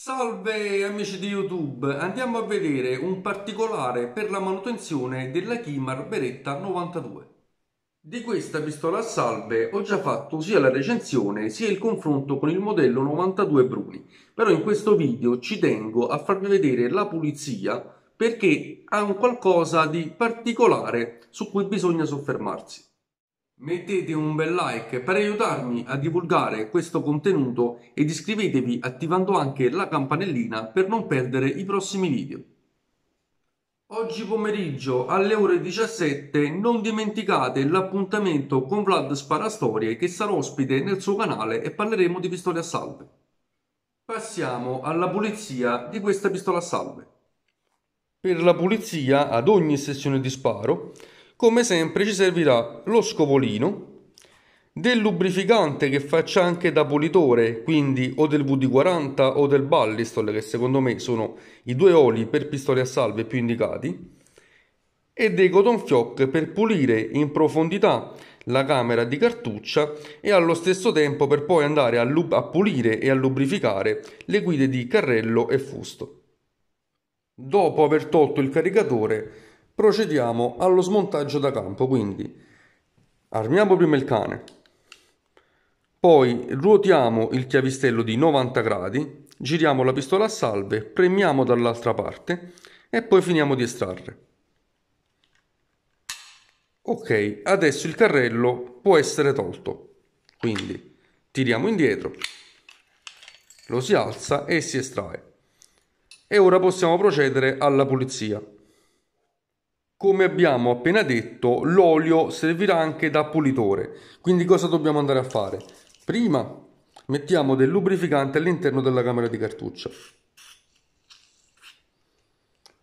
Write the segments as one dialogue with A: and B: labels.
A: Salve amici di YouTube, andiamo a vedere un particolare per la manutenzione della Kimar Beretta 92. Di questa pistola a salve ho già fatto sia la recensione sia il confronto con il modello 92 Bruni, però in questo video ci tengo a farvi vedere la pulizia perché ha un qualcosa di particolare su cui bisogna soffermarsi. Mettete un bel like per aiutarmi a divulgare questo contenuto ed iscrivetevi attivando anche la campanellina per non perdere i prossimi video. Oggi pomeriggio alle ore 17 non dimenticate l'appuntamento con Vlad Sparastorie che sarà ospite nel suo canale e parleremo di pistole a salve. Passiamo alla pulizia di questa pistola a salve. Per la pulizia ad ogni sessione di sparo come sempre ci servirà lo scovolino, del lubrificante che faccia anche da pulitore, quindi o del VD40 o del Ballistol, che secondo me sono i due oli per pistole a salve più indicati, e dei cotton fioc per pulire in profondità la camera di cartuccia e allo stesso tempo per poi andare a, a pulire e a lubrificare le guide di carrello e fusto. Dopo aver tolto il caricatore procediamo allo smontaggio da campo, quindi armiamo prima il cane, poi ruotiamo il chiavistello di 90 gradi, giriamo la pistola a salve, premiamo dall'altra parte e poi finiamo di estrarre. Ok, adesso il carrello può essere tolto, quindi tiriamo indietro, lo si alza e si estrae. E ora possiamo procedere alla pulizia. Come abbiamo appena detto, l'olio servirà anche da pulitore. Quindi cosa dobbiamo andare a fare? Prima mettiamo del lubrificante all'interno della camera di cartuccia.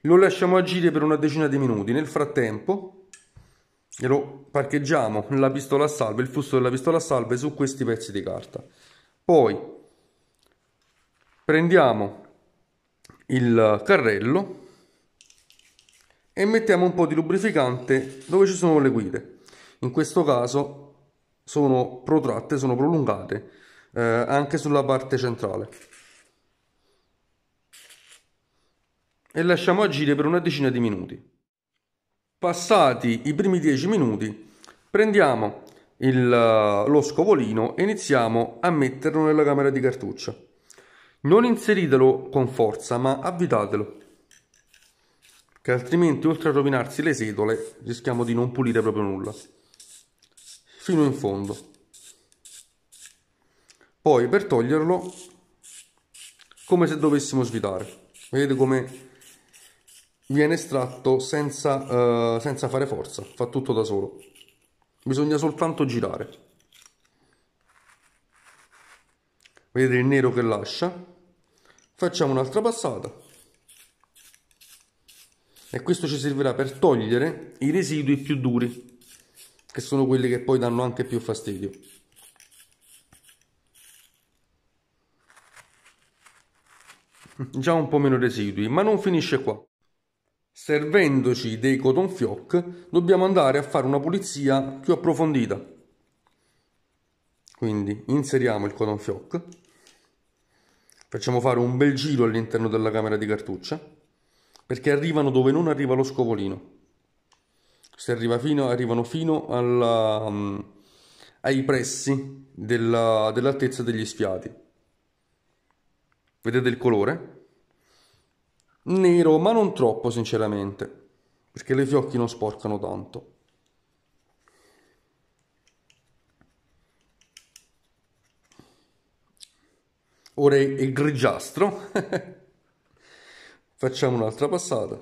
A: Lo lasciamo agire per una decina di minuti. Nel frattempo lo parcheggiamo la pistola a salve, il fusto della pistola a salve su questi pezzi di carta. Poi prendiamo il carrello e mettiamo un po' di lubrificante dove ci sono le guide. In questo caso sono protratte, sono prolungate eh, anche sulla parte centrale. E lasciamo agire per una decina di minuti. Passati i primi 10 minuti prendiamo il, eh, lo scovolino e iniziamo a metterlo nella camera di cartuccia. Non inseritelo con forza ma avvitatelo che altrimenti oltre a rovinarsi le setole rischiamo di non pulire proprio nulla fino in fondo poi per toglierlo come se dovessimo svitare vedete come viene estratto senza, uh, senza fare forza fa tutto da solo bisogna soltanto girare vedete il nero che lascia facciamo un'altra passata e questo ci servirà per togliere i residui più duri che sono quelli che poi danno anche più fastidio già un po' meno residui ma non finisce qua servendoci dei cotton fioc dobbiamo andare a fare una pulizia più approfondita quindi inseriamo il cotton fioc facciamo fare un bel giro all'interno della camera di cartuccia perché arrivano dove non arriva lo scovolino. Se arriva fino, arrivano fino alla, um, ai pressi della, dell'altezza degli sfiati. Vedete il colore? Nero, ma non troppo sinceramente, perché le fiocchi non sporcano tanto. Ora è, è grigiastro. facciamo un'altra passata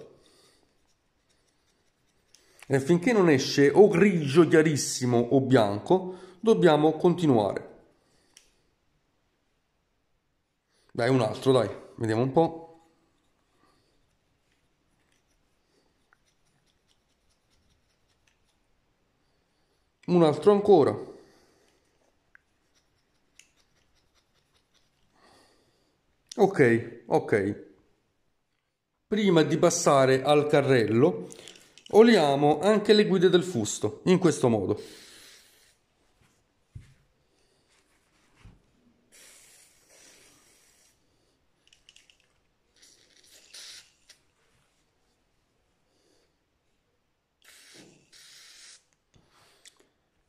A: e finché non esce o grigio chiarissimo o bianco dobbiamo continuare dai un altro dai vediamo un po' un altro ancora ok ok Prima di passare al carrello, oliamo anche le guide del fusto, in questo modo.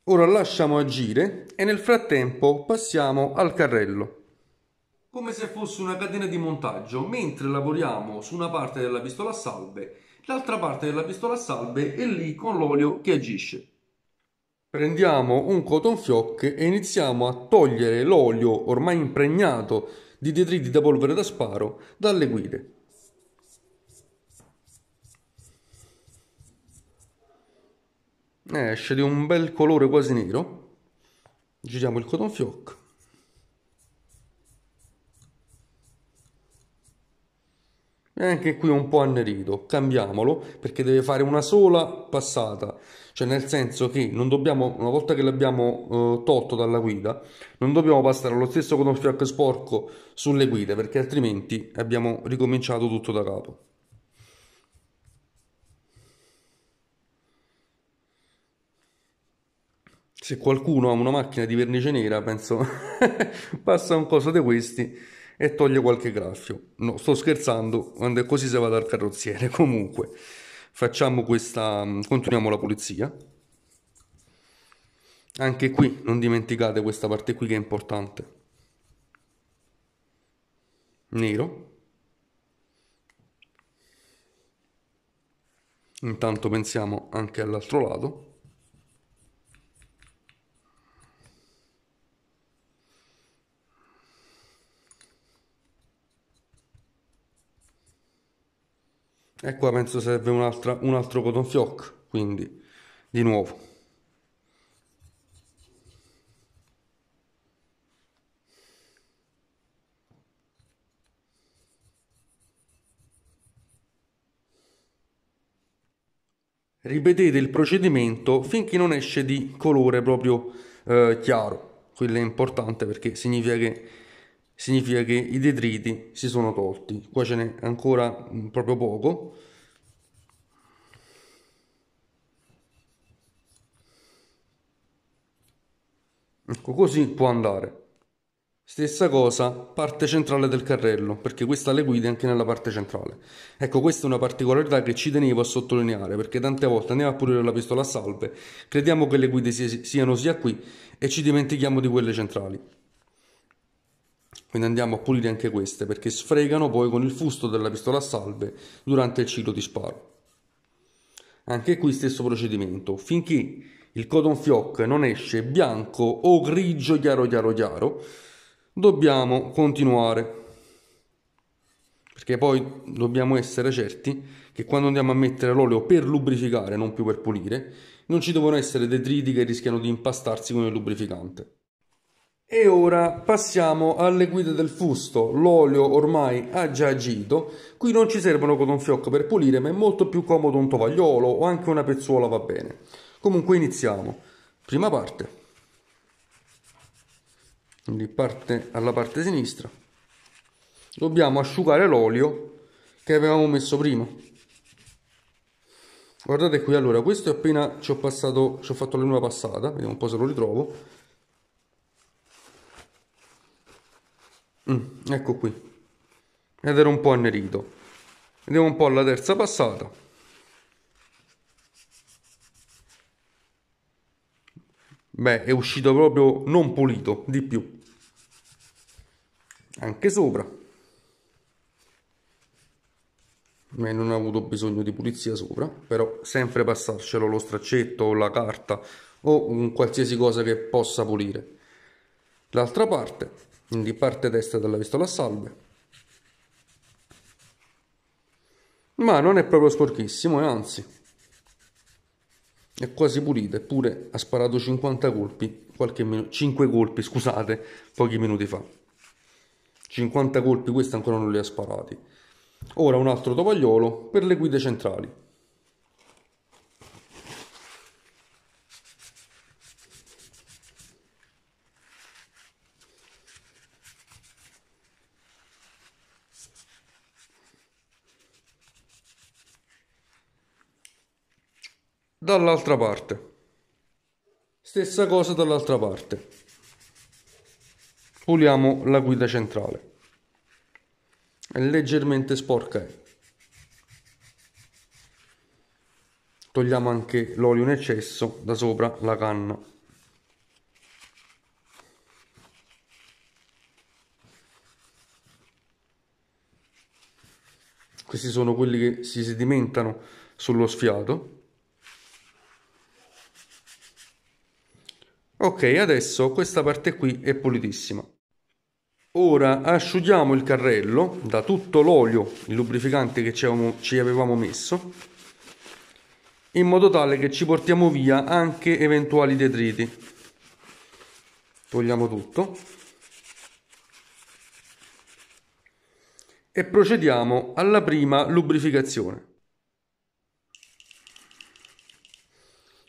A: Ora lasciamo agire e nel frattempo passiamo al carrello come se fosse una catena di montaggio, mentre lavoriamo su una parte della pistola a salve, l'altra parte della pistola a salve è lì con l'olio che agisce. Prendiamo un cotton fioc e iniziamo a togliere l'olio ormai impregnato di detriti da polvere da sparo dalle guide. Eh, esce di un bel colore quasi nero. Giriamo il cotton fioc. E anche qui un po' annerito, cambiamolo perché deve fare una sola passata, cioè nel senso che non dobbiamo, una volta che l'abbiamo eh, tolto dalla guida, non dobbiamo passare lo stesso conoffiac sporco sulle guide perché altrimenti abbiamo ricominciato tutto da capo. se qualcuno ha una macchina di vernice nera, penso passa un coso di questi e toglie qualche graffio. No, sto scherzando, quando è così si va dal carrozziere. Comunque, facciamo questa, continuiamo la pulizia. Anche qui non dimenticate questa parte qui che è importante. Nero. Intanto pensiamo anche all'altro lato. e qua penso serve un altro cotton fioc quindi di nuovo ripetete il procedimento finché non esce di colore proprio eh, chiaro quello è importante perché significa che significa che i detriti si sono tolti. Qua ce n'è ancora mm, proprio poco. Ecco, così può andare. Stessa cosa, parte centrale del carrello, perché questa le guide anche nella parte centrale. Ecco, questa è una particolarità che ci tenevo a sottolineare, perché tante volte andiamo a pulire la pistola a salve, crediamo che le guide siano sia qui e ci dimentichiamo di quelle centrali. Quindi andiamo a pulire anche queste perché sfregano poi con il fusto della pistola a salve durante il ciclo di sparo. Anche qui stesso procedimento. Finché il codon fioc non esce bianco o grigio chiaro chiaro chiaro, dobbiamo continuare. Perché poi dobbiamo essere certi che quando andiamo a mettere l'olio per lubrificare, non più per pulire, non ci devono essere detriti che rischiano di impastarsi con il lubrificante. E ora passiamo alle guide del fusto. L'olio ormai ha già agito. Qui non ci servono con un fiocco per pulire, ma è molto più comodo un tovagliolo o anche una pezzuola va bene. Comunque iniziamo. Prima parte. Quindi parte alla parte sinistra. Dobbiamo asciugare l'olio che avevamo messo prima. Guardate qui, allora, questo è appena ci ho passato, ci ho fatto la luna passata, vediamo un po' se lo ritrovo Mm, ecco qui. Ed era un po' annerito. Vediamo un po' la terza passata. Beh, è uscito proprio non pulito, di più. Anche sopra. Beh, non ha avuto bisogno di pulizia sopra, però sempre passarcelo lo straccetto o la carta o un qualsiasi cosa che possa pulire. L'altra parte quindi parte destra della pistola a salve ma non è proprio sporchissimo e eh, anzi è quasi pulito eppure ha sparato 50 colpi qualche minuto 5 colpi scusate pochi minuti fa 50 colpi questo ancora non li ha sparati ora un altro tovagliolo per le guide centrali dall'altra parte. Stessa cosa dall'altra parte. Puliamo la guida centrale. È leggermente sporca. È. Eh. Togliamo anche l'olio in eccesso da sopra la canna. Questi sono quelli che si sedimentano sullo sfiato Ok, adesso questa parte qui è pulitissima. Ora asciughiamo il carrello da tutto l'olio, il lubrificante che ci avevamo messo, in modo tale che ci portiamo via anche eventuali detriti. Togliamo tutto. E procediamo alla prima lubrificazione.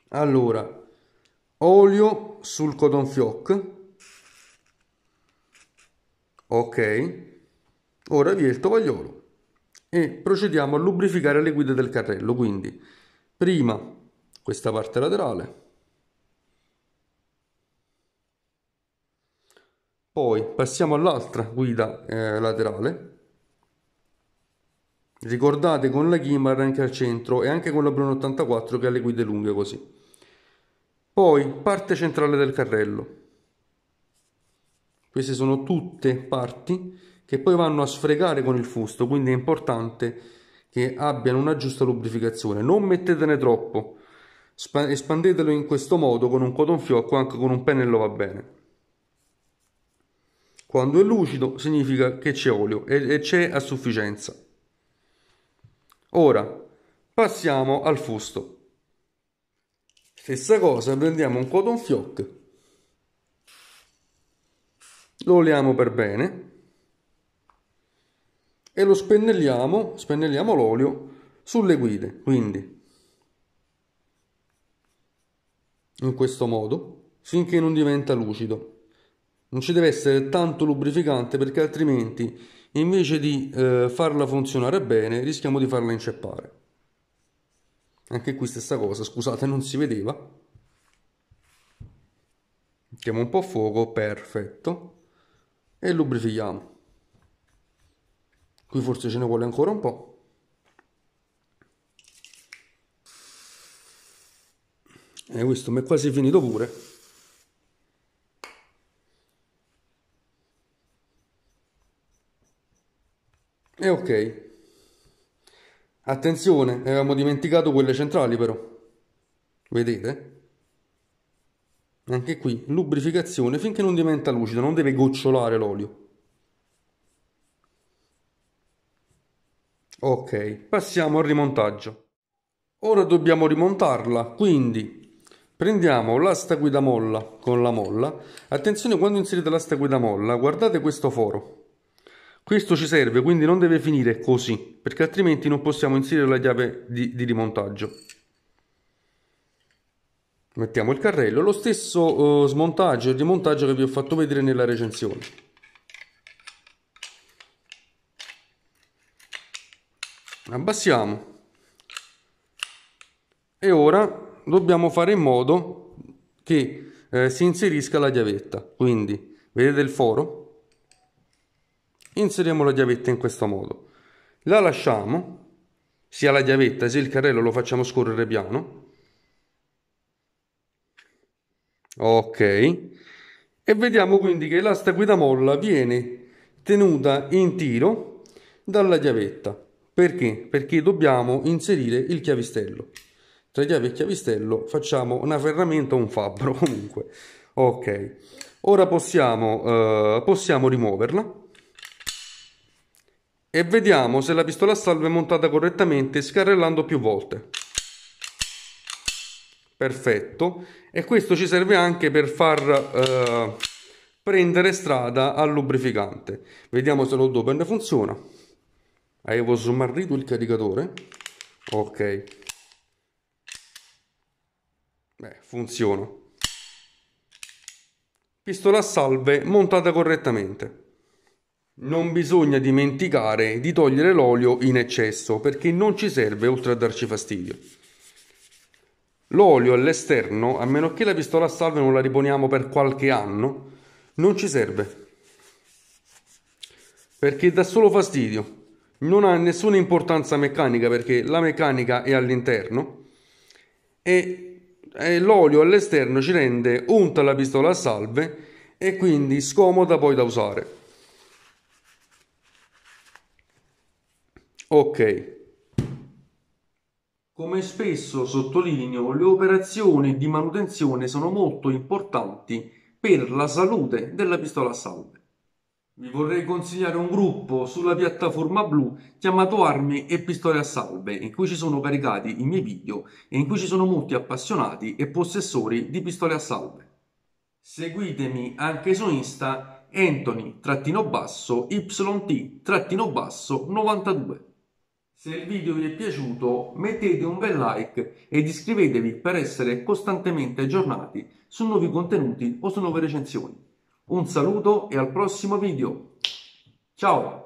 A: Allora, olio sul fioc ok ora via il tovagliolo e procediamo a lubrificare le guide del carrello quindi prima questa parte laterale poi passiamo all'altra guida eh, laterale ricordate con la Kimar anche al centro e anche con la Bruno 84 che ha le guide lunghe così poi parte centrale del carrello. Queste sono tutte parti che poi vanno a sfregare con il fusto, quindi è importante che abbiano una giusta lubrificazione. Non mettetene troppo, espandetelo in questo modo con un coton fiocco, anche con un pennello va bene. Quando è lucido significa che c'è olio e c'è a sufficienza. Ora passiamo al fusto. Stessa cosa, prendiamo un cotton fioc, lo oliamo per bene e lo spennelliamo, spennelliamo l'olio sulle guide, quindi in questo modo, finché non diventa lucido. Non ci deve essere tanto lubrificante perché altrimenti invece di eh, farla funzionare bene rischiamo di farla inceppare anche qui stessa cosa scusate non si vedeva mettiamo un po' a fuoco perfetto e lubrifichiamo qui forse ce ne vuole ancora un po' e eh, questo mi è quasi finito pure e ok Attenzione, avevamo dimenticato quelle centrali però. Vedete? Anche qui, lubrificazione finché non diventa lucido, non deve gocciolare l'olio. Ok, passiamo al rimontaggio. Ora dobbiamo rimontarla, quindi prendiamo l'asta guida molla con la molla. Attenzione quando inserite l'asta guida molla, guardate questo foro. Questo ci serve, quindi non deve finire così, perché altrimenti non possiamo inserire la chiave di, di rimontaggio. Mettiamo il carrello, lo stesso eh, smontaggio e rimontaggio che vi ho fatto vedere nella recensione. Abbassiamo. E ora dobbiamo fare in modo che eh, si inserisca la chiavetta. Quindi, vedete il foro? inseriamo la chiavetta in questo modo la lasciamo sia la chiavetta sia il carrello lo facciamo scorrere piano ok e vediamo quindi che l'asta molla viene tenuta in tiro dalla chiavetta perché? Perché dobbiamo inserire il chiavistello. Tra chiave e chiavistello facciamo una ferramenta o un fabbro comunque. Ok, ora possiamo, eh, possiamo rimuoverla e vediamo se la pistola a salvo è montata correttamente scarrellando più volte. Perfetto, e questo ci serve anche per far eh, prendere strada al lubrificante. Vediamo se lo dopen funziona. Avevo smarrito il caricatore. Ok. Beh, funziona. Pistola a salve montata correttamente non bisogna dimenticare di togliere l'olio in eccesso perché non ci serve oltre a darci fastidio. L'olio all'esterno, a meno che la pistola a salve non la riponiamo per qualche anno, non ci serve perché dà solo fastidio, non ha nessuna importanza meccanica perché la meccanica è all'interno e, e l'olio all'esterno ci rende unta la pistola a salve e quindi scomoda poi da usare. Ok. Come spesso sottolineo, le operazioni di manutenzione sono molto importanti per la salute della pistola a salve. Vi vorrei consigliare un gruppo sulla piattaforma blu chiamato Armi e Pistole a Salve, in cui ci sono caricati i miei video e in cui ci sono molti appassionati e possessori di pistole a salve. Seguitemi anche su Insta Anthony-YT-92. Se il video vi è piaciuto mettete un bel like ed iscrivetevi per essere costantemente aggiornati su nuovi contenuti o su nuove recensioni. Un saluto e al prossimo video. Ciao!